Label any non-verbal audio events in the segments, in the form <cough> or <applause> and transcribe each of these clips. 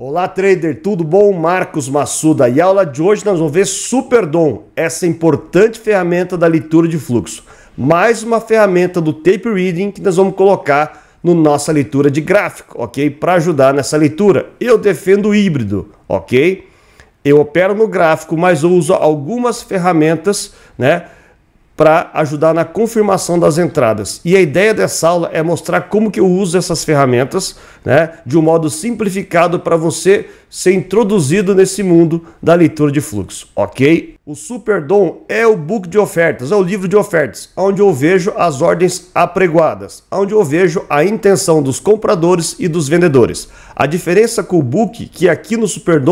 Olá, trader, tudo bom? Marcos Massuda. E a aula de hoje nós vamos ver Superdom, essa importante ferramenta da leitura de fluxo. Mais uma ferramenta do tape reading que nós vamos colocar na no nossa leitura de gráfico, ok? Para ajudar nessa leitura. Eu defendo o híbrido, ok? Eu opero no gráfico, mas uso algumas ferramentas, né? para ajudar na confirmação das entradas. E a ideia dessa aula é mostrar como que eu uso essas ferramentas, né, de um modo simplificado para você ser introduzido nesse mundo da leitura de fluxo, ok? O Super é o book de ofertas, é o livro de ofertas, onde eu vejo as ordens apregoadas, onde eu vejo a intenção dos compradores e dos vendedores. A diferença com o book, que aqui no Super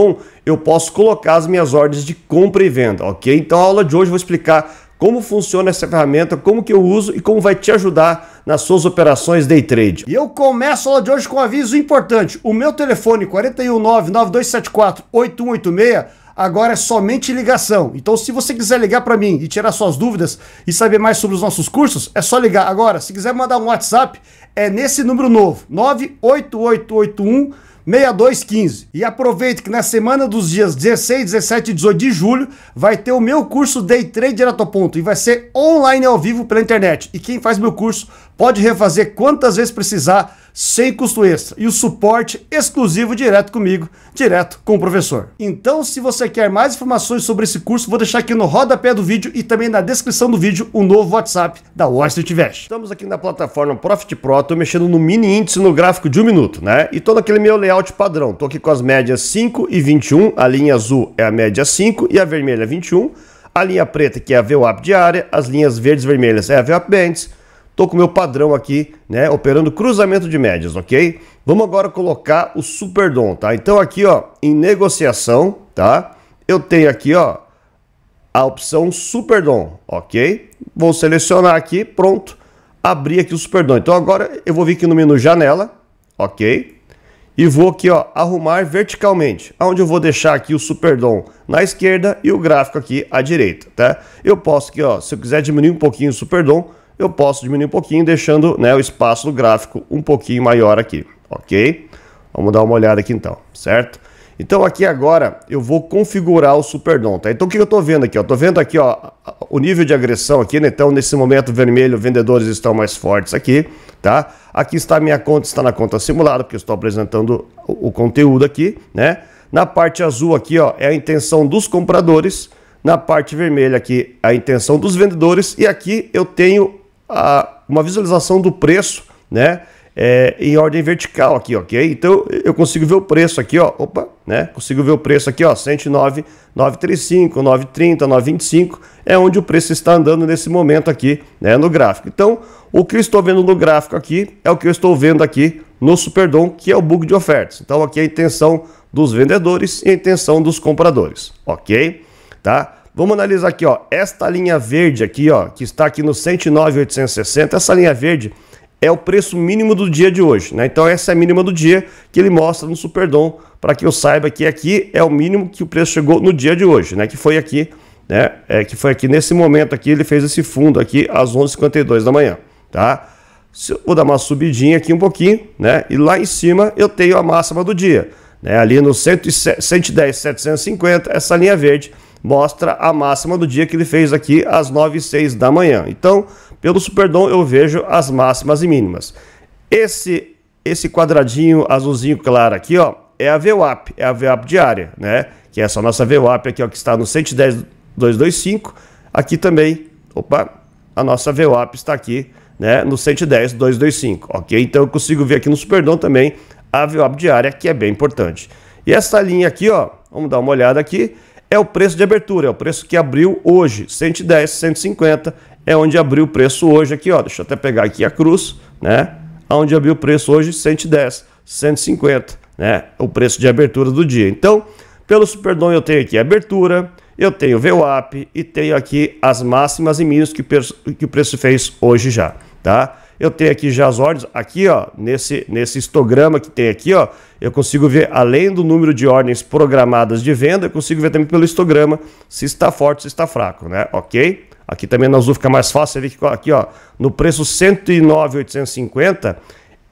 eu posso colocar as minhas ordens de compra e venda, ok? Então a aula de hoje eu vou explicar como funciona essa ferramenta, como que eu uso e como vai te ajudar nas suas operações day trade. E eu começo a aula de hoje com um aviso importante. O meu telefone 419-9274-8186 agora é somente ligação. Então se você quiser ligar para mim e tirar suas dúvidas e saber mais sobre os nossos cursos, é só ligar. Agora, se quiser mandar um WhatsApp, é nesse número novo, 98881 6215. E aproveite que na semana dos dias 16, 17 e 18 de julho vai ter o meu curso Day Trade Direto ao Ponto e vai ser online ao vivo pela internet. E quem faz meu curso pode refazer quantas vezes precisar sem custo extra e o suporte exclusivo direto comigo, direto com o professor. Então, se você quer mais informações sobre esse curso, vou deixar aqui no rodapé do vídeo e também na descrição do vídeo o um novo WhatsApp da Wall Street Invest. Estamos aqui na plataforma Profit Pro, tô mexendo no mini índice no gráfico de um minuto, né? E tô naquele meu layout padrão, tô aqui com as médias 5 e 21, a linha azul é a média 5 e a vermelha 21, a linha preta que é a VWAP diária, as linhas verdes e vermelhas é a VWAP Bands, Estou com o meu padrão aqui, né, operando cruzamento de médias, ok? Vamos agora colocar o superdom, tá? Então aqui, ó, em negociação, tá? Eu tenho aqui, ó, a opção superdom, ok? Vou selecionar aqui, pronto. Abrir aqui o superdom. Então agora eu vou vir aqui no menu janela, ok? E vou aqui, ó, arrumar verticalmente, onde eu vou deixar aqui o superdom na esquerda e o gráfico aqui à direita, tá? Eu posso aqui, ó, se eu quiser diminuir um pouquinho o superdom, eu posso diminuir um pouquinho, deixando né, o espaço do gráfico um pouquinho maior aqui, ok? Vamos dar uma olhada aqui então, certo? Então aqui agora eu vou configurar o Superdom, tá? Então o que eu estou vendo aqui? Estou vendo aqui ó, o nível de agressão aqui, né? Então nesse momento vermelho, vendedores estão mais fortes aqui, tá? Aqui está a minha conta, está na conta simulada, porque eu estou apresentando o, o conteúdo aqui, né? Na parte azul aqui ó, é a intenção dos compradores, na parte vermelha aqui a intenção dos vendedores e aqui eu tenho a, uma visualização do preço, né? É, em ordem vertical aqui, ok? Então eu consigo ver o preço aqui, ó. Opa, né? Consigo ver o preço aqui, ó. 109, 935, 930, 925 é onde o preço está andando nesse momento aqui, né? No gráfico. Então o que eu estou vendo no gráfico aqui é o que eu estou vendo aqui no Superdom, que é o bug de ofertas. Então aqui é a intenção dos vendedores e a intenção dos compradores, ok? Tá? Vamos analisar aqui, ó, esta linha verde aqui, ó, que está aqui no 109,860, essa linha verde é o preço mínimo do dia de hoje, né? Então essa é a mínima do dia que ele mostra no Superdom, para que eu saiba que aqui é o mínimo que o preço chegou no dia de hoje, né? Que foi aqui, né? É, que foi aqui nesse momento aqui, ele fez esse fundo aqui às 11:52 da manhã, tá? Vou dar uma subidinha aqui um pouquinho, né? E lá em cima eu tenho a máxima do dia, né? Ali no 110.750, essa linha verde mostra a máxima do dia que ele fez aqui às 9 e 6 da manhã. Então, pelo Superdom eu vejo as máximas e mínimas. Esse esse quadradinho azulzinho claro aqui, ó, é a VWAP, é a VWAP diária, né? Que é essa nossa VWAP aqui, ó, que está no 110225. Aqui também, opa, a nossa VWAP está aqui, né, no 110225, OK? Então eu consigo ver aqui no Superdom também a VWAP diária, que é bem importante. E essa linha aqui, ó, vamos dar uma olhada aqui, é o preço de abertura, é o preço que abriu hoje, 110, 150 é onde abriu o preço hoje aqui, ó. Deixa eu até pegar aqui a cruz, né? Onde abriu o preço hoje, 110, 150, né? O preço de abertura do dia. Então, pelo Superdom eu tenho aqui a abertura, eu tenho o VWAP e tenho aqui as máximas e mínimas que, o preço fez hoje já, tá? eu tenho aqui já as ordens, aqui ó, nesse, nesse histograma que tem aqui, ó, eu consigo ver além do número de ordens programadas de venda, eu consigo ver também pelo histograma se está forte, se está fraco, né? OK? Aqui também na Azul fica mais fácil, você vê que aqui ó, no preço 109,850,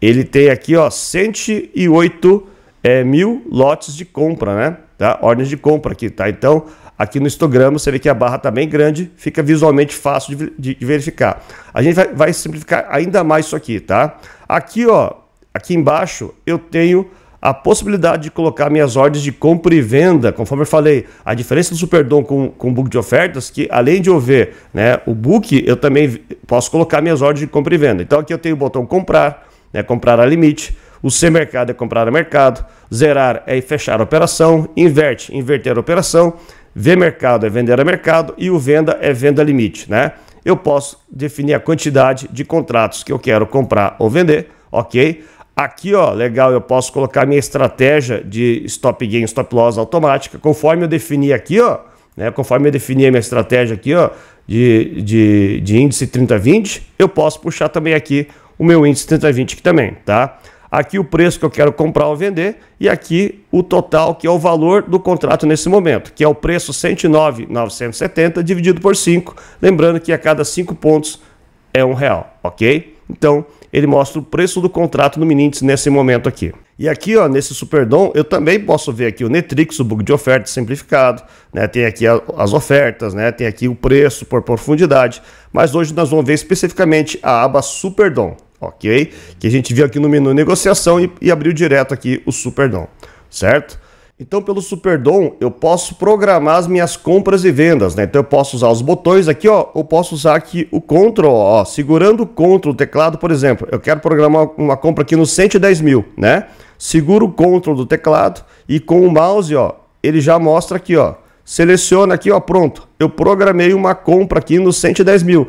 ele tem aqui ó 108 é, eh, mil lotes de compra, né? Tá? Ordens de compra aqui, tá? Então, Aqui no histograma você vê que a barra está bem grande, fica visualmente fácil de, de verificar. A gente vai, vai, simplificar ainda mais isso aqui, tá? Aqui, ó, aqui embaixo eu tenho a possibilidade de colocar minhas ordens de compra e venda, conforme eu falei, a diferença do Superdom com, com o book de ofertas, que além de eu ver né, o book, eu também posso colocar minhas ordens de compra e venda. Então aqui eu tenho o botão comprar, né, comprar a limite, o ser mercado é comprar a mercado, zerar é fechar a operação, inverte, inverter a operação, ver mercado é vender a mercado e o venda é venda limite, né? Eu posso definir a quantidade de contratos que eu quero comprar ou vender, ok? Aqui, ó, legal, eu posso colocar minha estratégia de stop gain, stop loss automática, conforme eu defini aqui, ó, né? Conforme eu defini a minha estratégia aqui, ó, de, de, de índice 30-20, eu posso puxar também aqui o meu índice 30-20 aqui também, tá? aqui o preço que eu quero comprar ou vender e aqui o total que é o valor do contrato nesse momento, que é o preço 109,970 dividido por 5, lembrando que a cada 5 pontos é um real, ok? Então ele mostra o preço do contrato no Minindice nesse momento aqui. E aqui, ó, nesse Superdom, eu também posso ver aqui o Netrix, o book de oferta simplificado, né? Tem aqui a, as ofertas, né? Tem aqui o preço por profundidade, mas hoje nós vamos ver especificamente a aba Superdom ok? Que a gente viu aqui no menu negociação e, e abriu direto aqui o Superdom, certo? Então, pelo Superdom, eu posso programar as minhas compras e vendas, né? Então, eu posso usar os botões aqui, ó. ou posso usar aqui o Ctrl, ó. Segurando o Ctrl, do teclado, por exemplo. Eu quero programar uma compra aqui no 110 mil, né? Seguro o Ctrl do teclado e com o mouse, ó. Ele já mostra aqui, ó. Seleciona aqui, ó. Pronto. Eu programei uma compra aqui no 110 mil.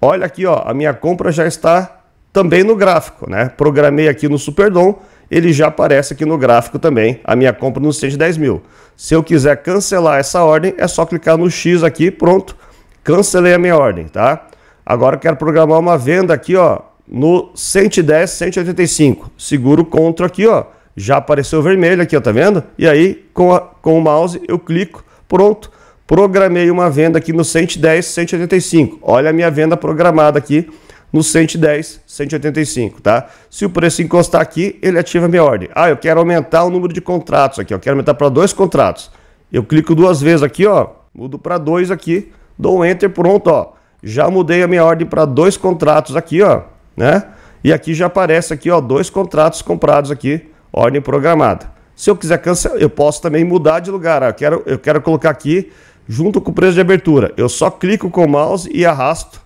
Olha aqui, ó. A minha compra já está também no gráfico, né? Programei aqui no Superdom, ele já aparece aqui no gráfico também, a minha compra no 110 mil. Se eu quiser cancelar essa ordem, é só clicar no X aqui, pronto, cancelei a minha ordem, tá? Agora quero programar uma venda aqui, ó, no 110, 185. Seguro contra aqui, ó, já apareceu vermelho aqui, ó, tá vendo? E aí, com, a, com o mouse, eu clico, pronto, programei uma venda aqui no 110, 185. Olha a minha venda programada aqui, no 110, 185, tá? Se o preço encostar aqui, ele ativa minha ordem. Ah, eu quero aumentar o número de contratos aqui, eu quero aumentar para dois contratos. Eu clico duas vezes aqui, ó, mudo para dois aqui, dou um enter, pronto, ó. Já mudei a minha ordem para dois contratos aqui, ó, né? E aqui já aparece aqui, ó, dois contratos comprados aqui, ordem programada. Se eu quiser cancelar, eu posso também mudar de lugar. Ah, eu quero, eu quero colocar aqui junto com o preço de abertura. Eu só clico com o mouse e arrasto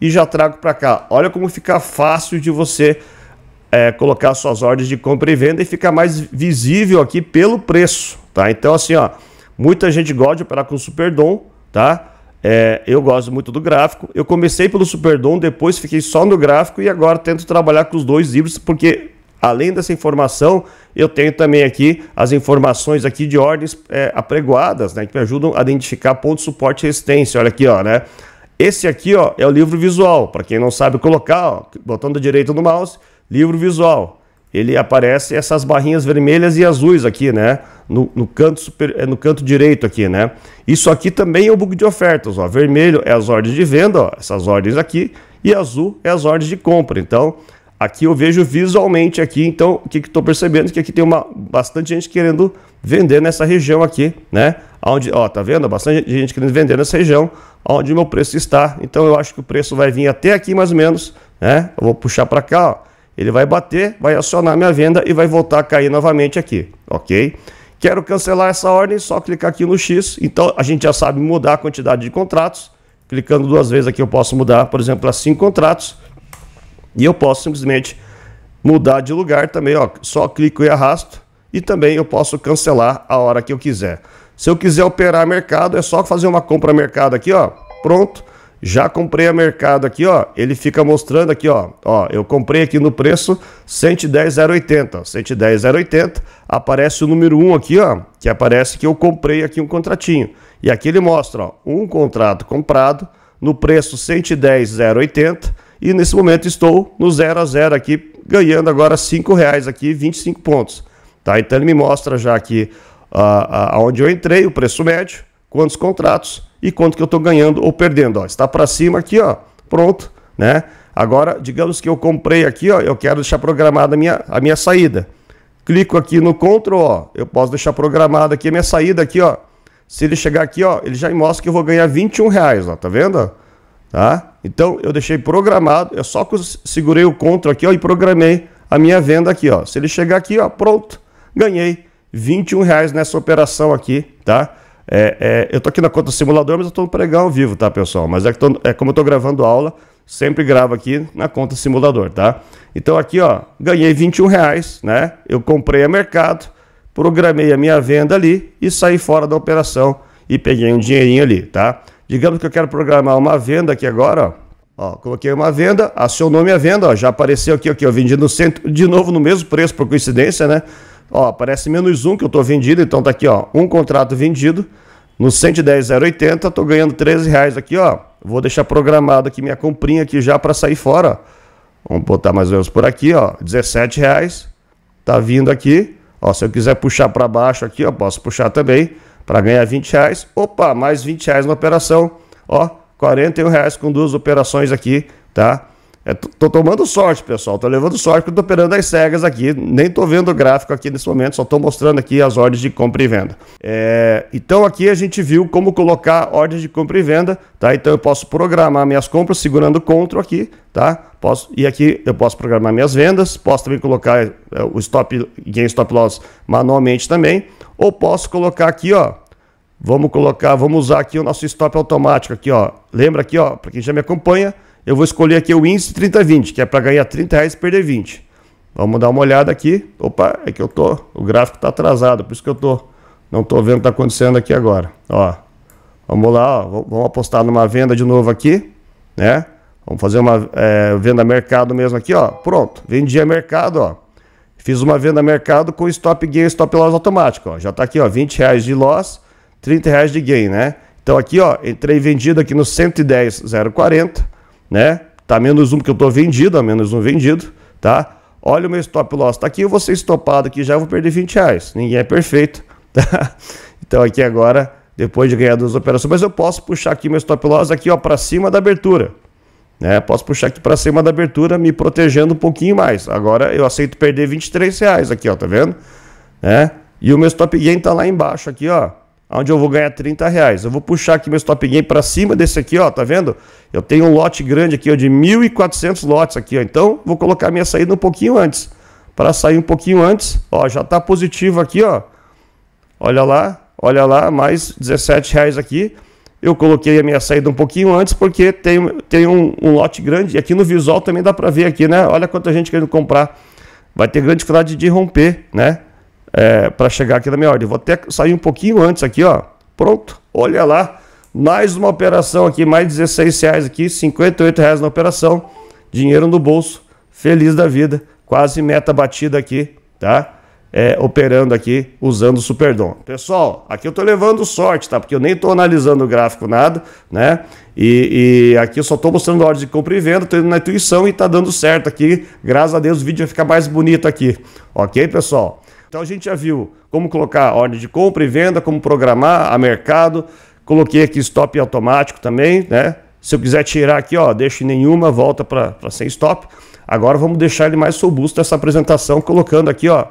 e já trago para cá. Olha como fica fácil de você é, colocar suas ordens de compra e venda e ficar mais visível aqui pelo preço, tá? Então assim, ó, muita gente gosta de operar com o Superdom, tá? É, eu gosto muito do gráfico. Eu comecei pelo Superdom, depois fiquei só no gráfico e agora tento trabalhar com os dois livros porque além dessa informação, eu tenho também aqui as informações aqui de ordens é, apregoadas, né, que me ajudam a identificar pontos de suporte e resistência. Olha aqui, ó, né? Esse aqui ó, é o livro visual. Para quem não sabe colocar, ó, botando direito direita mouse, livro visual. Ele aparece essas barrinhas vermelhas e azuis aqui, né? No, no canto super, eh, no canto direito aqui, né? Isso aqui também é o book de ofertas. Ó. Vermelho é as ordens de venda, ó, essas ordens aqui, e azul é as ordens de compra. Então, Aqui eu vejo visualmente aqui, então o que estou percebendo que aqui tem uma bastante gente querendo vender nessa região aqui, né? Onde, ó, tá vendo? Bastante gente querendo vender nessa região, onde o meu preço está. Então eu acho que o preço vai vir até aqui mais ou menos, né? Eu vou puxar para cá, ó. Ele vai bater, vai acionar minha venda e vai voltar a cair novamente aqui, ok? Quero cancelar essa ordem, só clicar aqui no X. Então a gente já sabe mudar a quantidade de contratos. Clicando duas vezes aqui eu posso mudar, por exemplo, a cinco contratos e eu posso simplesmente mudar de lugar também, ó, só clico e arrasto e também eu posso cancelar a hora que eu quiser. Se eu quiser operar mercado, é só fazer uma compra mercado aqui, ó, pronto. Já comprei a mercado aqui, ó, ele fica mostrando aqui, ó, ó, eu comprei aqui no preço 110,080, 110,080, aparece o número 1 aqui, ó, que aparece que eu comprei aqui um contratinho. E aqui ele mostra, ó, um contrato comprado no preço 110,080, e nesse momento estou no 0 a 0 aqui, ganhando agora R$ reais aqui, 25 pontos. Tá? Então ele me mostra já aqui uh, ah, uh, ah, onde eu entrei, o preço médio, quantos contratos e quanto que eu estou ganhando ou perdendo. Ó. Está para cima aqui, ó. pronto. Né? Agora, digamos que eu comprei aqui, ó, eu quero deixar programada a minha, a minha saída. Clico aqui no CTRL, ó, eu posso deixar programada aqui a minha saída aqui, ó. Se ele chegar aqui, ó, ele já mostra que eu vou ganhar 21 reais, ó, tá vendo? Tá? Então eu deixei programado, eu só segurei o contra aqui ó, e programei a minha venda aqui. Ó. Se ele chegar aqui, ó, pronto, ganhei 21 reais nessa operação aqui. Tá? É, é, eu tô aqui na conta simulador, mas eu tô no pregão ao vivo, tá, pessoal? Mas é, que tô, é como eu tô gravando aula, sempre gravo aqui na conta simulador, tá? Então aqui, ó, ganhei 21 reais, né? Eu comprei a mercado, programei a minha venda ali e saí fora da operação e peguei um dinheirinho ali, tá? Digamos que eu quero programar uma venda aqui agora, ó. ó coloquei uma venda, acionou minha venda, ó, já apareceu aqui, aqui, eu vendi no centro, de novo no mesmo preço, por coincidência, né? Ó, aparece menos um que eu estou vendido, então tá aqui, ó, um contrato vendido, no 110,080, tô ganhando 13 reais aqui, ó. Vou deixar programado aqui minha comprinha aqui já para sair fora. Vamos botar mais ou menos por aqui, ó, 17 reais. Tá vindo aqui, ó, se eu quiser puxar para baixo aqui, ó, posso puxar também. Para ganhar 20 reais, opa, mais 20 reais na operação, ó, 41 reais com duas operações aqui, tá? É, tô tomando sorte, pessoal. Tô levando sorte porque tô operando as cegas aqui. Nem tô vendo o gráfico aqui nesse momento, só tô mostrando aqui as ordens de compra e venda. É, então aqui a gente viu como colocar ordens de compra e venda, tá? Então eu posso programar minhas compras segurando o CTRL aqui, tá? Posso, e aqui eu posso programar minhas vendas, posso também colocar é, o stop gain stop loss manualmente também. Ou posso colocar aqui, ó. Vamos colocar, vamos usar aqui o nosso stop automático aqui, ó. Lembra aqui, ó, para quem já me acompanha, eu vou escolher aqui o índice 3020, que é para ganhar 30 reais e perder 20. Vamos dar uma olhada aqui. Opa, é que eu tô, o gráfico tá atrasado, por isso que eu tô não tô vendo o que tá acontecendo aqui agora, ó. Vamos lá, ó, vamos apostar numa venda de novo aqui, né? Vamos fazer uma é, venda mercado mesmo aqui, ó. Pronto, vendi a mercado, ó. Fiz uma venda mercado com stop gain, stop loss automático. Ó. Já está aqui, ó, 20 reais de loss, 30 reais de gain, né? Então aqui, ó, entrei vendido aqui no 110,040, né? Tá menos um que eu estou vendido, ó, menos um vendido, tá? Olha o meu stop loss, tá aqui, eu vou ser estopado aqui, já vou perder 20 reais. Ninguém é perfeito, <laughs> tá? Então aqui agora, depois de ganhar duas operações, mas eu posso puxar aqui meu stop loss aqui, ó, para cima da abertura. Né? Posso puxar aqui para cima da abertura, me protegendo um pouquinho mais. Agora eu aceito perder 23 reais aqui, ó, tá vendo? Né? E o meu stop gain tá lá embaixo aqui, ó, onde eu vou ganhar 30 reais. Eu vou puxar aqui meu stop gain para cima desse aqui, ó, tá vendo? Eu tenho um lote grande aqui, ó, de 1.400 lotes aqui, ó. Então vou colocar minha saída um pouquinho antes. Para sair um pouquinho antes, ó, já tá positivo aqui, ó. Olha lá, olha lá, mais 17 reais aqui. Eu coloquei a minha saída um pouquinho antes porque tem, tem um, um lote grande. E aqui no visual também dá para ver aqui, né? Olha quanta gente querendo comprar. Vai ter grande dificuldade de romper, né? É, para chegar aqui na minha ordem. Vou até sair um pouquinho antes aqui, ó. Pronto. Olha lá. Mais uma operação aqui, mais 16 reais aqui, 58 reais na operação. Dinheiro no bolso. Feliz da vida. Quase meta batida aqui, tá? é, operando aqui usando o Superdom. Pessoal, aqui eu estou levando sorte, tá? Porque eu nem estou analisando o gráfico nada, né? E, e aqui eu só estou mostrando ordens de compra e venda, estou indo na intuição e está dando certo aqui. Graças a Deus o vídeo vai ficar mais bonito aqui, ok, pessoal? Então a gente já viu como colocar ordem de compra e venda, como programar a mercado. Coloquei aqui stop automático também, né? Se eu quiser tirar aqui, ó, deixo nenhuma, volta para sem stop. Agora vamos deixar ele mais robusto essa apresentação, colocando aqui, ó,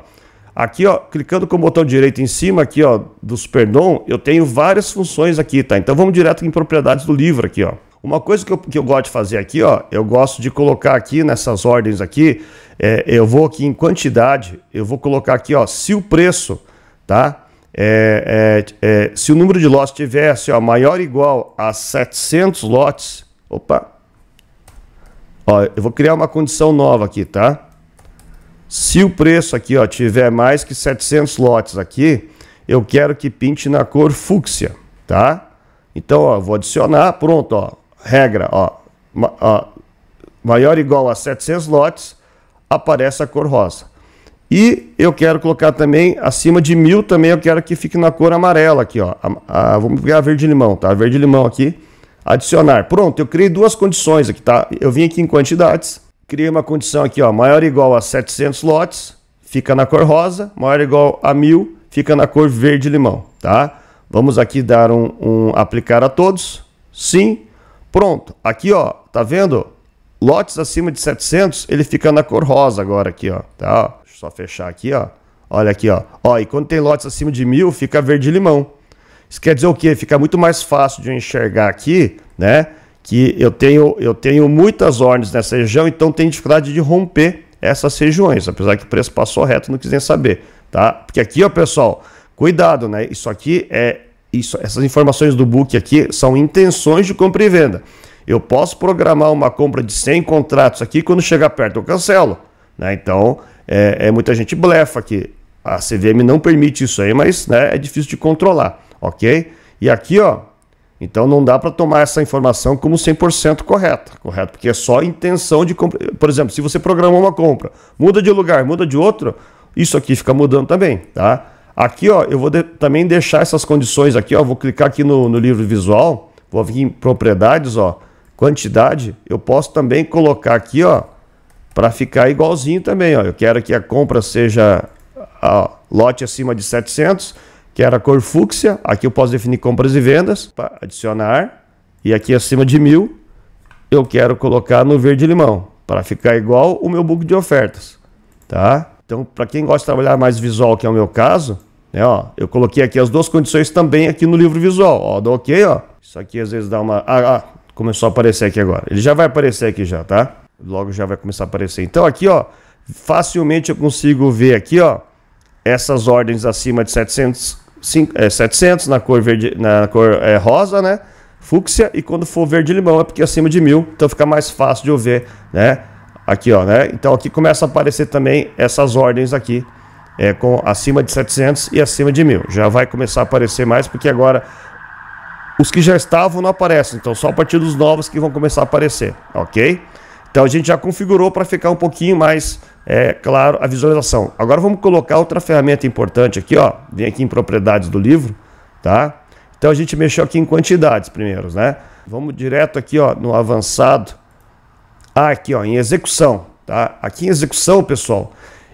Aqui, ó, clicando com o botão direito em cima aqui, ó, do Superdom, eu tenho várias funções aqui, tá? Então vamos direto em propriedades do livro aqui, ó. Uma coisa que eu, que eu gosto de fazer aqui, ó, eu gosto de colocar aqui nessas ordens aqui, é, eu vou aqui em quantidade, eu vou colocar aqui, ó, se o preço, tá? É, é, é se o número de lotes tivesse, assim, ó, maior ou igual a 700 lotes, opa, ó, eu vou criar uma condição nova aqui, tá? Se o preço aqui ó, tiver mais que 700 lotes aqui, eu quero que pinte na cor fúcsia, tá? Então, ó, vou adicionar, pronto, ó, regra, ó, ma ó, maior ou igual a 700 lotes, aparece a cor rosa. E eu quero colocar também, acima de mil também, eu quero que fique na cor amarela aqui, ó. A, a, vamos pegar a verde-limão, tá? Verde-limão aqui, adicionar. Pronto, eu criei duas condições aqui, tá? Eu vim aqui em quantidades, cria uma condição aqui, ó, maior ou igual a 700 lotes, fica na cor rosa, maior ou igual a 1000, fica na cor verde limão, tá? Vamos aqui dar um, um aplicar a todos. Sim. Pronto. Aqui, ó, tá vendo? Lotes acima de 700, ele fica na cor rosa agora aqui, ó, tá? Deixa eu só fechar aqui, ó. Olha aqui, ó. ó. E quando tem lotes acima de mil, fica verde limão. Isso quer dizer o quê? Fica muito mais fácil de enxergar aqui, né? que eu tenho, eu tenho muitas ordens nessa região, então tem dificuldade de romper essas regiões, apesar que o preço passou reto, não quiserem saber, tá? Porque aqui, ó, pessoal, cuidado, né? Isso aqui é isso, essas informações do book aqui são intenções de compra e venda. Eu posso programar uma compra de 100 contratos aqui, quando chegar perto eu cancelo, né? Então, é, é muita gente blefa aqui. A CVM não permite isso aí, mas né, é difícil de controlar, ok? E aqui, ó, então não dá para tomar essa informação como 100% correta, correto? Porque é só intenção de compra. Por exemplo, se você programou uma compra, muda de lugar, muda de outro, isso aqui fica mudando também, tá? Aqui, ó, eu vou de... também deixar essas condições aqui, ó, vou clicar aqui no, no livro visual, vou vir em propriedades, ó, quantidade, eu posso também colocar aqui, ó, para ficar igualzinho também, ó. Eu quero que a compra seja ó, lote acima de 700 que era a cor fúcsia. Aqui eu posso definir compras e vendas, para adicionar. E aqui acima de mil, eu quero colocar no verde limão, para ficar igual o meu book de ofertas, tá? Então, para quem gosta de trabalhar mais visual, que é o meu caso, né, ó, eu coloquei aqui as duas condições também aqui no livro visual, ó, dou ok, ó. Isso aqui às vezes dá uma... Ah, ah, começou a aparecer aqui agora. Ele já vai aparecer aqui já, tá? Logo já vai começar a aparecer. Então aqui, ó, facilmente eu consigo ver aqui, ó, essas ordens acima de 700 é, 700 na cor, verde, na cor é, rosa, né? Fúcsia. E quando for verde-limão é porque é acima de mil. Então fica mais fácil de eu ver, né? Aqui, ó, né? Então aqui começa a aparecer também essas ordens aqui. É, com acima de 700 e acima de mil. Já vai começar a aparecer mais porque agora os que já estavam não aparecem, então só a partir dos novos que vão começar a aparecer, ok? Então a gente já configurou para ficar um pouquinho mais é, claro a visualização. Agora vamos colocar outra ferramenta importante aqui, ó. Vem aqui em propriedades do livro, tá? Então a gente mexeu aqui em quantidades primeiros, né? Vamos direto aqui, ó, no avançado. Ah, aqui, ó, em execução, tá? Aqui em execução, pessoal,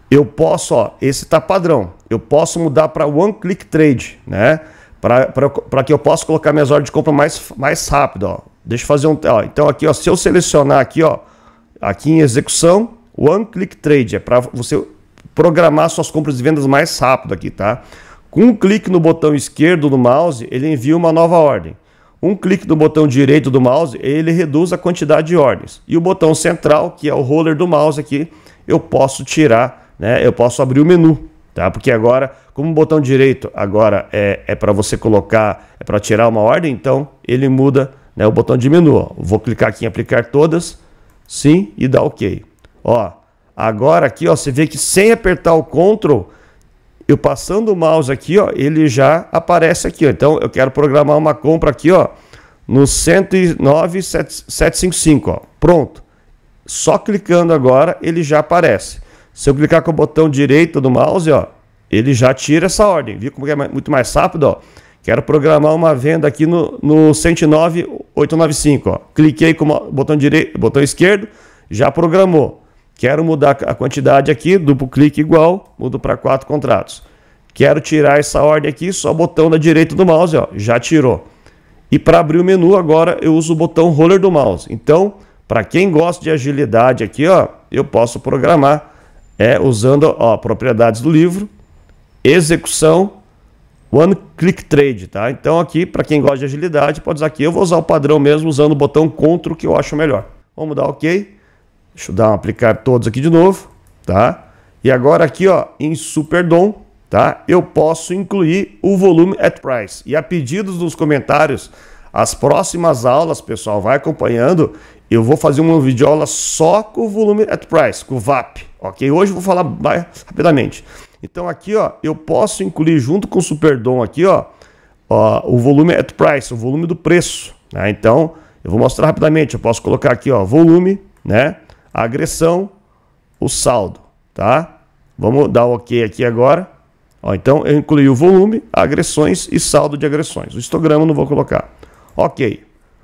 eu posso, ó, esse tá padrão. Eu posso mudar para one click trade, né? Para que eu possa colocar minhas ordens de compra mais, mais rápido, ó. Deixa eu fazer um. Ó, então, aqui, ó, se eu selecionar aqui, ó, Aqui em execução, One Click Trade é para você programar suas compras e vendas mais rápido aqui, tá? Com um clique no botão esquerdo do mouse, ele envia uma nova ordem. Um clique no botão direito do mouse, ele reduz a quantidade de ordens. E o botão central, que é o roller do mouse aqui, eu posso tirar, né? Eu posso abrir o menu, tá? Porque agora, como o botão direito agora é, é para você colocar, é para tirar uma ordem, então ele muda né, o botão de menu. Ó. Vou clicar aqui em aplicar todas, sim e dá OK. Ó, agora aqui, ó, você vê que sem apertar o Ctrl, eu passando o mouse aqui, ó, ele já aparece aqui, ó. Então eu quero programar uma compra aqui, ó, no 109755, ó. Pronto. Só clicando agora ele já aparece. Se eu clicar com o botão direito do mouse, ó, ele já tira essa ordem. Viu como é muito mais rápido, ó? Quero programar uma venda aqui no, no 109895. Cliquei com o botão, direito, botão esquerdo, já programou. Quero mudar a quantidade aqui, duplo clique igual, mudo para quatro contratos. Quero tirar essa ordem aqui, só botão da direita do mouse, ó, já tirou. E para abrir o menu agora eu uso o botão roller do mouse. Então, para quem gosta de agilidade aqui, ó, eu posso programar é, usando ó, propriedades do livro, execução One Click Trade, tá? Então aqui, para quem gosta de agilidade, pode usar aqui. Eu vou usar o padrão mesmo usando o botão CTRL que eu acho melhor. Vamos dar OK. Deixa eu dar um aplicar todos aqui de novo, tá? E agora aqui, ó, em Super Dom, tá? Eu posso incluir o volume at price. E a pedidos dos comentários, as próximas aulas, pessoal, vai acompanhando. Eu vou fazer uma videoaula só com o volume at price, com o VAP, ok? Hoje eu vou falar rapidamente. Então aqui, ó, eu posso incluir junto com o Superdom aqui, ó, ó, o volume at price, o volume do preço, né? Então, eu vou mostrar rapidamente, eu posso colocar aqui, ó, volume, né? A agressão, o saldo, tá? Vamos dar o OK aqui agora. Ó, então eu incluí o volume, agressões e saldo de agressões. O histograma não vou colocar. OK.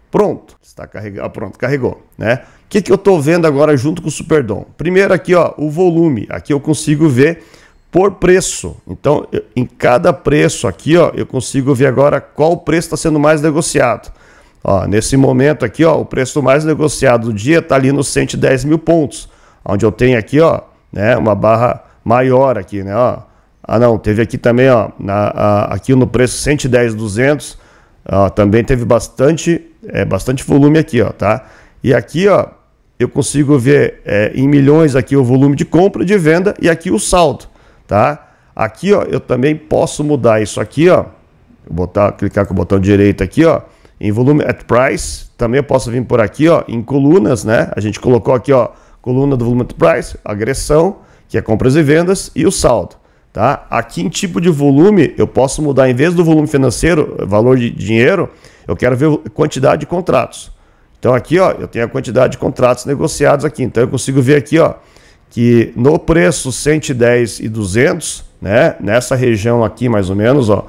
Pronto, está carregado, ah, pronto, carregou, né? O que, que eu estou vendo agora junto com o Superdom? Primeiro aqui, ó, o volume. Aqui eu consigo ver por preço. Então, eu, em cada preço aqui, ó, eu consigo ver agora qual preço está sendo mais negociado. Ó, nesse momento aqui, ó, o preço mais negociado do dia está ali nos 110 mil pontos, onde eu tenho aqui, ó, né, uma barra maior aqui, né, ó. Ah, não, teve aqui também, ó, na, a, aqui no preço 110, 200, ó, também teve bastante, é, bastante volume aqui, ó, tá? E aqui, ó, eu consigo ver é, em milhões aqui o volume de compra e de venda e aqui o saldo tá? Aqui, ó, eu também posso mudar isso aqui, ó. Vou botar, clicar com o botão direito aqui, ó, em volume at price. Também eu posso vir por aqui, ó, em colunas, né? A gente colocou aqui, ó, coluna do volume at price, agressão, que é compras e vendas, e o saldo. Tá? Aqui em tipo de volume, eu posso mudar, em vez do volume financeiro, valor de dinheiro, eu quero ver quantidade de contratos. Então aqui ó, eu tenho a quantidade de contratos negociados aqui. Então eu consigo ver aqui ó, que no preço 110 e 200, né, nessa região aqui mais ou menos, ó,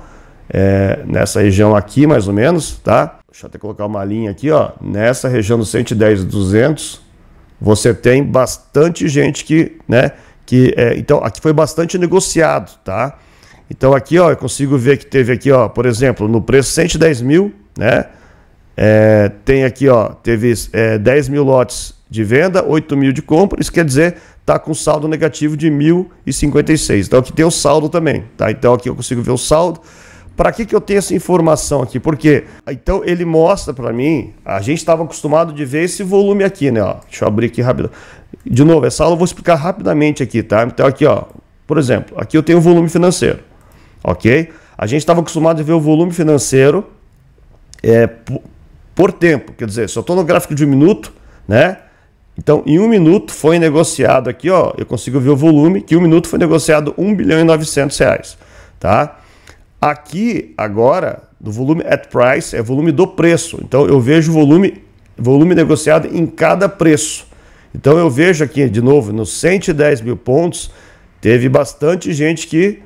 é, nessa região aqui mais ou menos, tá? Deixa eu até colocar uma linha aqui, ó, nessa região dos 110 e 200, você tem bastante gente que, né, que é, então aqui foi bastante negociado, tá? Então aqui, ó, eu consigo ver que teve aqui, ó, por exemplo, no preço 110 mil, né? É, tem aqui, ó, teve é, 10 mil lotes de venda, 8 mil de compra. Isso quer dizer está com saldo negativo de 1.056. Então aqui tem o saldo também, tá? Então aqui eu consigo ver o saldo. Para que, que eu tenho essa informação aqui? Porque então ele mostra para mim, a gente estava acostumado de ver esse volume aqui, né? Ó, deixa eu abrir aqui rápido. De novo, essa aula eu vou explicar rapidamente aqui, tá? Então aqui, ó, por exemplo, aqui eu tenho o volume financeiro, ok? A gente estava acostumado a ver o volume financeiro é, por tempo, quer dizer, se eu estou no gráfico de um minuto, né? Então, em um minuto foi negociado aqui, ó, eu consigo ver o volume, que em um minuto foi negociado 1 bilhão e 900 reais, tá? Aqui, agora, do volume at price, é volume do preço. Então, eu vejo o volume, volume negociado em cada preço. Então, eu vejo aqui, de novo, nos 110 mil pontos, teve bastante gente que,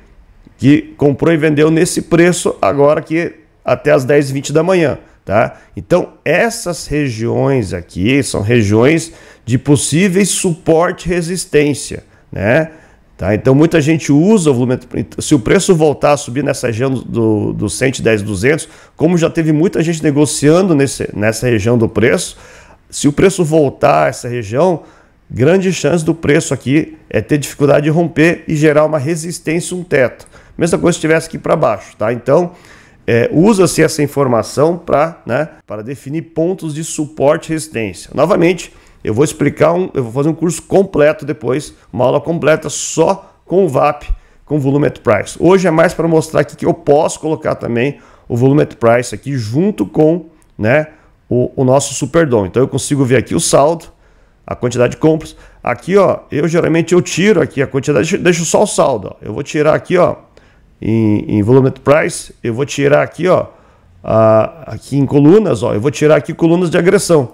que comprou e vendeu nesse preço, agora que até as 10 h 20 da manhã, tá? Então, essas regiões aqui são regiões de possíveis suporte e resistência, né? Tá? Então muita gente usa o volume. Se o preço voltar a subir nessa região do, do 110, 200, como já teve muita gente negociando nesse, nessa região do preço, se o preço voltar a essa região, grande chance do preço aqui é ter dificuldade de romper e gerar uma resistência, um teto. Mesma coisa se tivesse aqui para baixo, tá? Então é, usa-se essa informação para né, para definir pontos de suporte e resistência. Novamente, eu vou explicar, um, eu vou fazer um curso completo depois, uma aula completa só com o VAP, com o volume at price. Hoje é mais para mostrar aqui que eu posso colocar também o volume at price aqui junto com né, o, o nosso superdom. Então eu consigo ver aqui o saldo, a quantidade de compras. Aqui, ó, eu geralmente eu tiro aqui a quantidade, deixo só o saldo. Ó. Eu vou tirar aqui, ó, em, em volume price, eu vou tirar aqui, ó, a, aqui em colunas, ó, eu vou tirar aqui colunas de agressão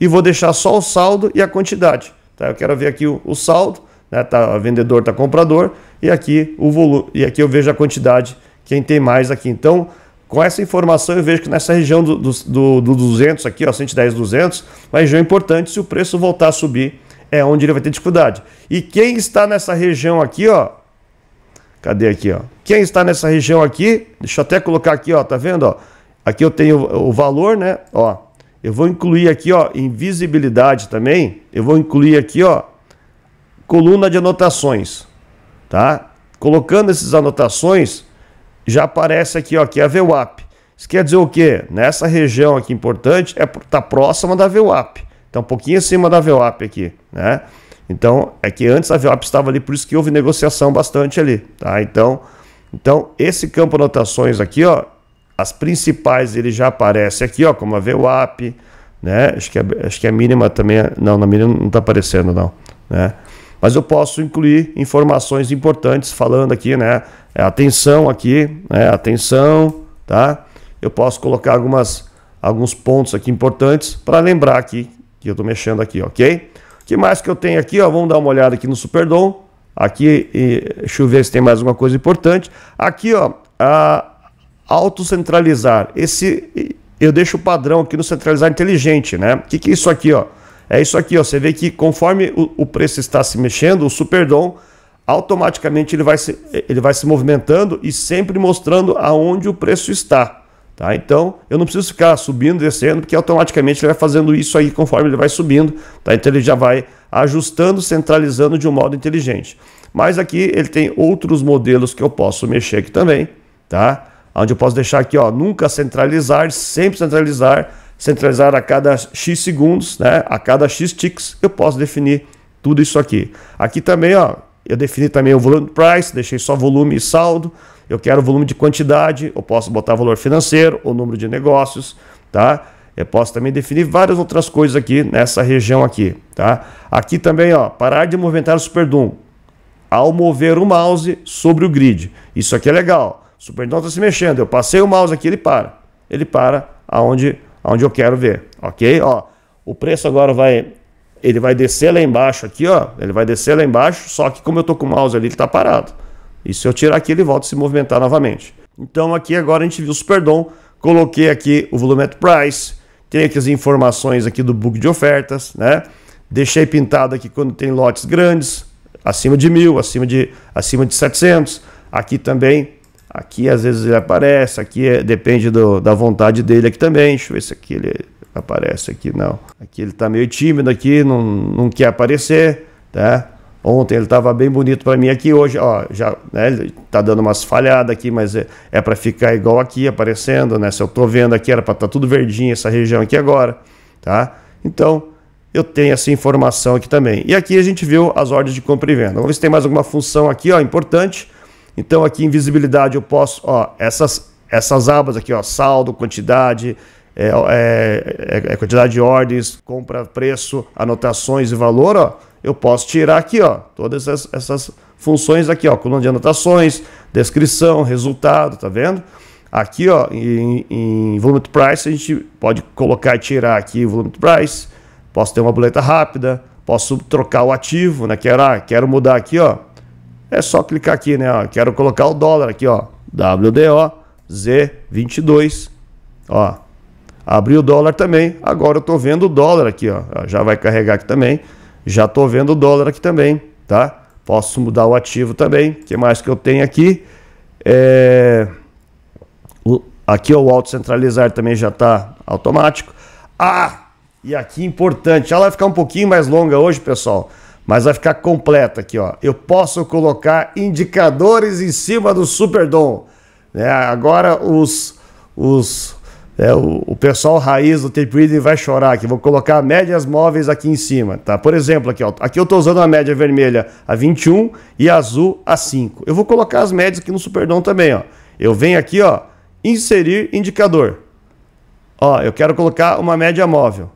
e vou deixar só o saldo e a quantidade. Tá? Eu quero ver aqui o, o saldo, né? Tá vendedor, tá comprador e aqui o volume e aqui eu vejo a quantidade, quem tem mais aqui. Então, com essa informação eu vejo que nessa região do, do, do 200 aqui, ó, 110, 200, uma região importante. Se o preço voltar a subir, é onde ele vai ter dificuldade. E quem está nessa região aqui, ó, Cadê aqui, ó? Quem está nessa região aqui, deixa eu até colocar aqui, ó, tá vendo, ó? Aqui eu tenho o valor, né? Ó, eu vou incluir aqui, ó, invisibilidade também. Eu vou incluir aqui, ó, coluna de anotações, tá? Colocando essas anotações, já aparece aqui, ó, que é a VWAP. Isso quer dizer o quê? Nessa região aqui importante, é tá próxima da VWAP. Então tá um pouquinho acima da VWAP aqui, né? Então, é que antes a VWAP estava ali, por isso que houve negociação bastante ali, tá? Então, então esse campo anotações aqui, ó, as principais ele já aparece aqui, ó, como a VWAP, né? Acho que, a, é, acho que é a mínima também, é... não, na mínima não está aparecendo não, né? Mas eu posso incluir informações importantes falando aqui, né? É atenção aqui, né? Atenção, tá? Eu posso colocar algumas alguns pontos aqui importantes para lembrar aqui que eu estou mexendo aqui, ok? que mais que eu tenho aqui? Ó, vamos dar uma olhada aqui no Superdom. Aqui, e, deixa eu ver se tem mais uma coisa importante. Aqui, ó, a autocentralizar. Esse eu deixo o padrão aqui no centralizar inteligente, né? O que, que é isso aqui, ó? É isso aqui, ó. Você vê que conforme o, o preço está se mexendo, o Superdom automaticamente ele vai se, ele vai se movimentando e sempre mostrando aonde o preço está. Tá? Então, eu não preciso ficar subindo, descendo, porque automaticamente ele vai fazendo isso aí conforme ele vai subindo. Tá? Então, ele já vai ajustando, centralizando de um modo inteligente. Mas aqui ele tem outros modelos que eu posso mexer aqui também. Tá? Onde eu posso deixar aqui, ó, nunca centralizar, sempre centralizar, centralizar a cada X segundos, né? a cada X ticks, eu posso definir tudo isso aqui. Aqui também, ó, eu defini também o volume price, deixei só volume e saldo eu quero volume de quantidade, eu posso botar valor financeiro, o número de negócios, tá? Eu posso também definir várias outras coisas aqui nessa região aqui, tá? Aqui também, ó, parar de movimentar o SuperDum. ao mover o mouse sobre o grid. Isso aqui é legal. O SuperDoom está se mexendo. Eu passei o mouse aqui, ele para. Ele para aonde, aonde eu quero ver, ok? Ó, o preço agora vai... Ele vai descer lá embaixo aqui, ó. Ele vai descer lá embaixo, só que como eu tô com o mouse ali, ele tá parado. E se eu tirar aqui, ele volta a se movimentar novamente. Então aqui agora a gente viu o Superdom, coloquei aqui o volume at price, Tem aqui as informações aqui do book de ofertas, né? Deixei pintado aqui quando tem lotes grandes, acima de mil, acima de, acima de 700. Aqui também, aqui às vezes ele aparece, aqui é, depende do, da vontade dele aqui também. Deixa eu ver se aqui ele aparece aqui, não. Aqui ele tá meio tímido aqui, não, não quer aparecer, tá? Ontem ele estava bem bonito para mim aqui, hoje, ó, já, né, tá dando umas falhadas aqui, mas é, é para ficar igual aqui, aparecendo, né? Se eu tô vendo aqui, era para estar tá tudo verdinho essa região aqui agora, tá? Então, eu tenho essa informação aqui também. E aqui a gente viu as ordens de compra e venda. Vamos ver se tem mais alguma função aqui, ó, importante. Então, aqui em visibilidade eu posso, ó, essas, essas abas aqui, ó, saldo, quantidade, é, é, é, é quantidade de ordens, compra, preço, anotações e valor, ó, eu posso tirar aqui, ó, todas essas, funções aqui, ó, coluna de anotações, descrição, resultado, tá vendo? Aqui, ó, em, em volume price, a gente pode colocar e tirar aqui o volume price, posso ter uma boleta rápida, posso trocar o ativo, né, quero, ah, quero mudar aqui, ó, é só clicar aqui, né, ó, quero colocar o dólar aqui, ó, WDO Z22, ó, abri o dólar também, agora eu tô vendo o dólar aqui, ó, já vai carregar aqui também, já estou vendo o dólar aqui também, tá? Posso mudar o ativo também. O que mais que eu tenho aqui? É... O... Aqui o auto centralizar também já está automático. Ah, e aqui importante, ela vai ficar um pouquinho mais longa hoje, pessoal, mas vai ficar completa aqui, ó. Eu posso colocar indicadores em cima do Superdom. Né? Agora os, os é, o, o pessoal raiz do Tape Reading vai chorar aqui. Vou colocar médias móveis aqui em cima, tá? Por exemplo, aqui, ó, aqui eu estou usando a média vermelha a 21 e a azul a 5. Eu vou colocar as médias aqui no Superdom também, ó. Eu venho aqui, ó, inserir indicador. Ó, eu quero colocar uma média móvel.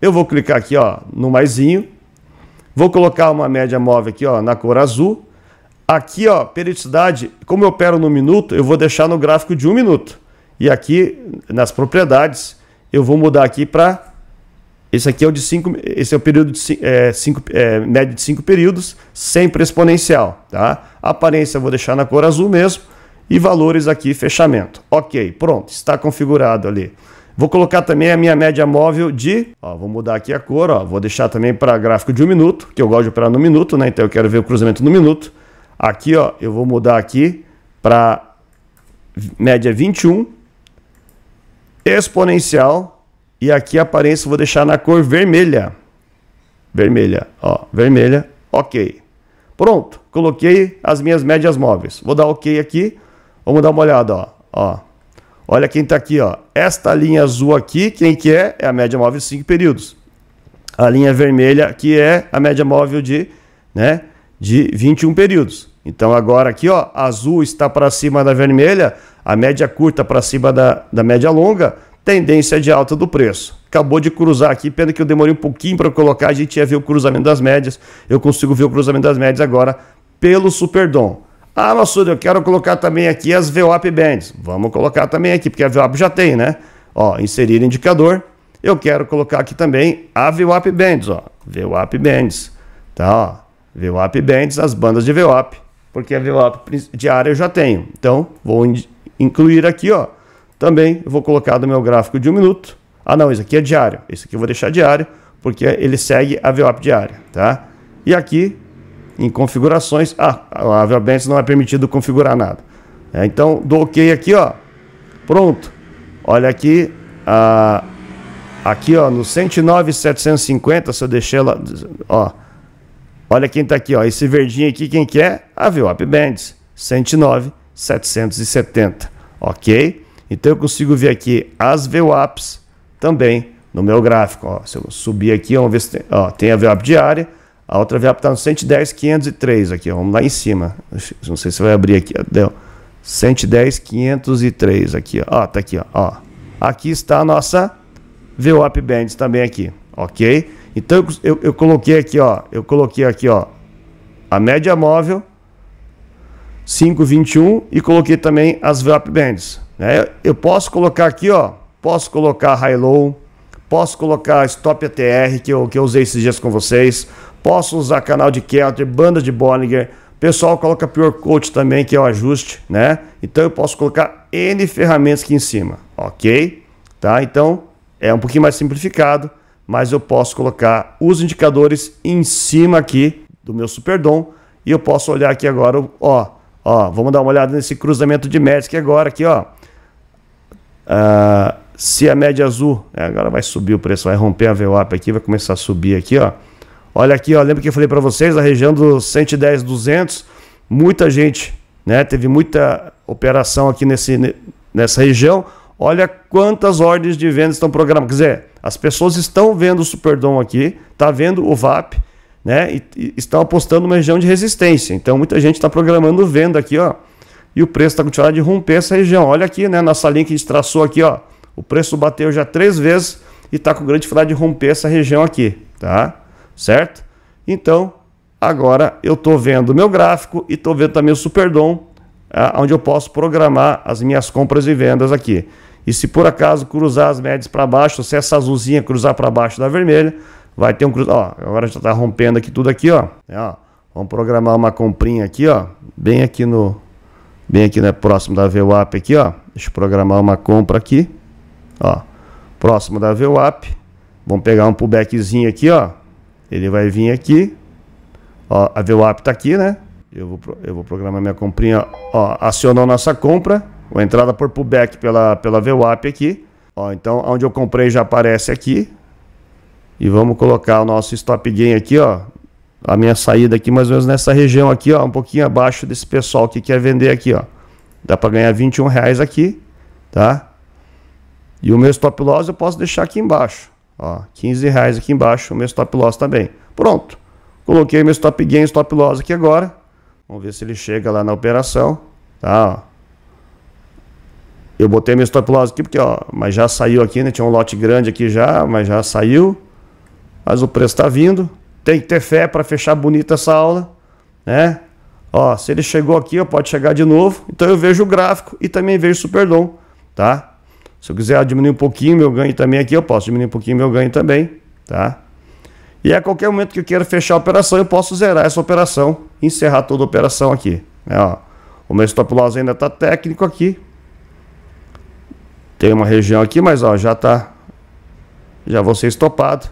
Eu vou clicar aqui, ó, no maisinho. Vou colocar uma média móvel aqui, ó, na cor azul. Aqui, ó, periodicidade, como eu opero no minuto, eu vou deixar no gráfico de um minuto. E aqui nas propriedades, eu vou mudar aqui para esse aqui é o de cinco, esse é o período de é, cinco, é, médio de cinco períodos, sempre exponencial, tá? Aparência eu vou deixar na cor azul mesmo e valores aqui fechamento. OK, pronto, está configurado ali. Vou colocar também a minha média móvel de, ó, vou mudar aqui a cor, ó, vou deixar também para gráfico de um minuto, que eu gosto de operar no minuto, né? Então eu quero ver o cruzamento no minuto. Aqui, ó, eu vou mudar aqui para média 21 exponencial e aqui a aparência vou deixar na cor vermelha. Vermelha, ó, vermelha, ok. Pronto, coloquei as minhas médias móveis. Vou dar ok aqui, vamos dar uma olhada, ó. ó. Olha quem está aqui, ó. Esta linha azul aqui, quem que é? É a média móvel de 5 períodos. A linha vermelha que é a média móvel de, né, de 21 períodos. Então agora aqui, ó, azul está para cima da vermelha, a média curta para cima da, da média longa, tendência de alta do preço. Acabou de cruzar aqui, pena que eu demorei um pouquinho para colocar, a gente ia ver o cruzamento das médias. Eu consigo ver o cruzamento das médias agora pelo Superdom. Ah, Massuda, eu quero colocar também aqui as VWAP Bands. Vamos colocar também aqui, porque a VWAP já tem, né? Ó, inserir indicador. Eu quero colocar aqui também a VWAP Bands, ó. VWAP Bands, tá? Ó. VWAP Bands, as bandas de VWAP. Porque a VWAP diária eu já tenho. Então, vou incluir aqui, ó. Também vou colocar do meu gráfico de um minuto. Ah, não, isso aqui é diário. Esse aqui eu vou deixar diário, porque ele segue a VWAP diária, tá? E aqui, em configurações, ah, a VWAP não é permitido configurar nada. É, então, dou OK aqui, ó. Pronto. Olha aqui, a, aqui, ó, no 109.750, se eu deixar ela, ó. Olha quem tá aqui, ó. Esse verdinho aqui, quem que é? A VWAP Bands, 109.750. 770, ok? Então eu consigo ver aqui as VWAPs também no meu gráfico. Ó, se eu subir aqui, vamos ver se tem, ó, tem a VWAP diária, a outra VWAP está no 110, 503 aqui. Ó, vamos lá em cima. Não sei se vai abrir aqui. Deu. 110, 503 aqui. Ó, tá aqui. Ó. Aqui está a nossa VWAP Bands também aqui, ok? Então eu, eu coloquei aqui, ó, eu coloquei aqui, ó, a média móvel 5,21 e coloquei também as VAP bands. Né? Eu posso colocar aqui, ó, posso colocar high-low, posso colocar stop ATR, que eu, que eu usei esses dias com vocês, posso usar canal de Kelter, banda de Bollinger, pessoal coloca Pure Coat também, que é o ajuste, né? Então eu posso colocar N ferramentas aqui em cima, ok? Tá? Então é um pouquinho mais simplificado, mas eu posso colocar os indicadores em cima aqui do meu Superdom e eu posso olhar aqui agora, ó, Ó, vamos dar uma olhada nesse cruzamento de médias que agora aqui, ó. Ah, se a média azul, é, agora vai subir o preço, vai romper a VWAP aqui, vai começar a subir aqui, ó. Olha aqui, ó, lembra que eu falei para vocês, na região dos 110, 200, muita gente, né, teve muita operação aqui nesse, nessa região. Olha quantas ordens de venda estão programadas, quer dizer, as pessoas estão vendo o Superdom aqui, tá vendo o VAP, né? E, e estão apostando numa região de resistência. Então muita gente está programando venda aqui, ó. E o preço está continuando de romper essa região. Olha aqui, né? Nossa linha que a gente traçou aqui, ó. O preço bateu já três vezes e está com grande dificuldade de romper essa região aqui, tá? Certo? Então, agora eu estou vendo o meu gráfico e estou vendo também o Superdom, ah, onde eu posso programar as minhas compras e vendas aqui. E se por acaso cruzar as médias para baixo, se essa azulzinha cruzar para baixo da vermelha, Vai ter um cruzamento. Ó, agora já tá rompendo aqui tudo aqui, ó. É, ó. Vamos programar uma comprinha aqui, ó. Bem aqui no. Bem aqui, né? Próximo da VWAP aqui, ó. Deixa eu programar uma compra aqui. Ó. Próximo da VWAP. Vamos pegar um pullbackzinho aqui, ó. Ele vai vir aqui. Ó, a VWAP tá aqui, né? Eu vou, eu vou programar minha comprinha. Ó, acionou nossa compra. Uma entrada por pullback pela, pela VWAP aqui. Ó, então, onde eu comprei já aparece aqui. E vamos colocar o nosso stop gain aqui, ó. A minha saída aqui mais ou menos nessa região aqui, ó, um pouquinho abaixo desse pessoal que quer vender aqui, ó. Dá para ganhar 21 reais aqui, tá? E o meu stop loss eu posso deixar aqui embaixo, ó, 15 reais aqui embaixo, o meu stop loss também. Pronto. Coloquei meu stop gain, stop loss aqui agora. Vamos ver se ele chega lá na operação, tá? Ó. Eu botei meu stop loss aqui porque, ó, mas já saiu aqui, né? Tinha um lote grande aqui já, mas já saiu mas o preço está vindo. Tem que ter fé para fechar bonita essa aula, né? Ó, se ele chegou aqui, eu pode chegar de novo. Então eu vejo o gráfico e também vejo o Superdom, tá? Se eu quiser diminuir um pouquinho meu ganho também aqui, eu posso diminuir um pouquinho meu ganho também, tá? E a qualquer momento que eu queira fechar a operação, eu posso zerar essa operação, encerrar toda a operação aqui, né? Ó, o meu stop loss ainda está técnico aqui. Tem uma região aqui, mas ó, já tá já vou ser estopado.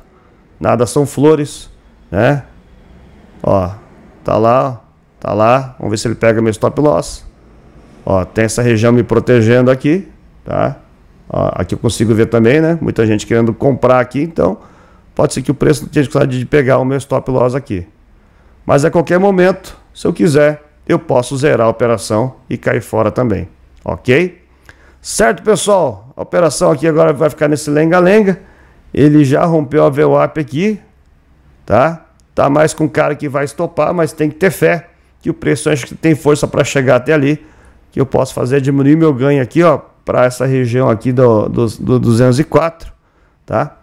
Nada são flores, né? Ó, tá lá, tá lá. Vamos ver se ele pega meu stop loss. Ó, tem essa região me protegendo aqui, tá? Ó, aqui eu consigo ver também, né? Muita gente querendo comprar aqui, então pode ser que o preço tenha dificuldade de pegar o meu stop loss aqui. Mas a qualquer momento, se eu quiser, eu posso zerar a operação e cair fora também, ok? Certo, pessoal? A operação aqui agora vai ficar nesse lenga-lenga. Ele já rompeu a VWAP aqui, tá? Tá mais com cara que vai estopar, mas tem que ter fé que o preço acho que tem força para chegar até ali, que eu posso fazer diminuir meu ganho aqui, ó, para essa região aqui do, do, do 204, tá?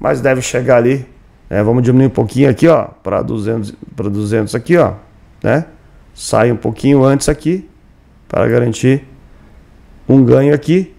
Mas deve chegar ali, né? Vamos diminuir um pouquinho aqui, ó, para 200, para 200 aqui, ó, né? Sai um pouquinho antes aqui para garantir um ganho aqui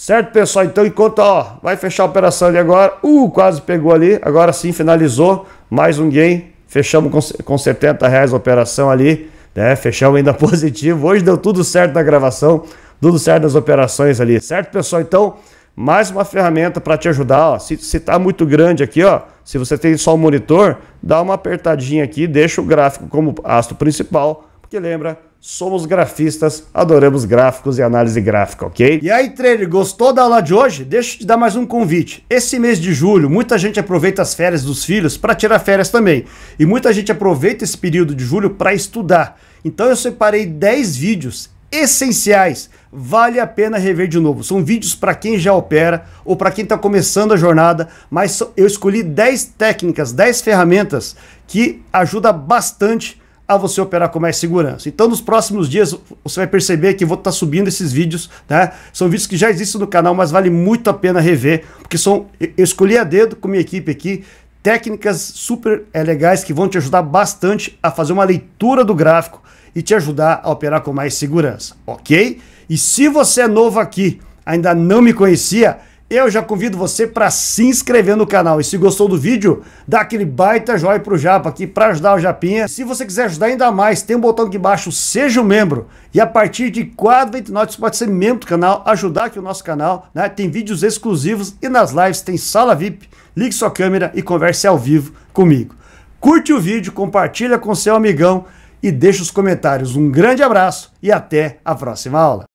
Certo, pessoal? Então, enquanto ó, vai fechar a operação ali agora, uh, quase pegou ali, agora sim finalizou, mais um gain, fechamos com, com 70 reais a operação ali, né? Fechamos ainda <laughs> positivo. Hoje deu tudo certo na gravação, tudo certo nas operações ali, certo, pessoal? Então, mais uma ferramenta para te ajudar, ó. Se, se tá muito grande aqui, ó, se você tem só o um monitor, dá uma apertadinha aqui, deixa o gráfico como astro principal, porque lembra, Somos grafistas, adoramos gráficos e análise gráfica, ok? E aí, trader, gostou da aula de hoje? Deixa eu te dar mais um convite. Esse mês de julho, muita gente aproveita as férias dos filhos para tirar férias também. E muita gente aproveita esse período de julho para estudar. Então eu separei 10 vídeos essenciais. Vale a pena rever de novo. São vídeos para quem já opera ou para quem está começando a jornada, mas eu escolhi 10 técnicas, 10 ferramentas que ajudam bastante a você operar com mais segurança. Então, nos próximos dias, você vai perceber que vou estar tá subindo esses vídeos, né? São vídeos que já existem no canal, mas vale muito a pena rever, porque são eu escolhi a dedo com minha equipe aqui técnicas super é, legais que vão te ajudar bastante a fazer uma leitura do gráfico e te ajudar a operar com mais segurança, ok? E se você é novo aqui, ainda não me conhecia, eu já convido você para se inscrever no canal. E se gostou do vídeo, dá aquele baita joinha pro Japa aqui para ajudar o Japinha. Se você quiser ajudar ainda mais, tem um botão aqui embaixo, seja um membro. E a partir de 4,29 você pode ser membro do canal, ajudar aqui o nosso canal. Né? Tem vídeos exclusivos e nas lives tem sala VIP. Ligue sua câmera e converse ao vivo comigo. Curte o vídeo, compartilha com seu amigão e deixa os comentários. Um grande abraço e até a próxima aula.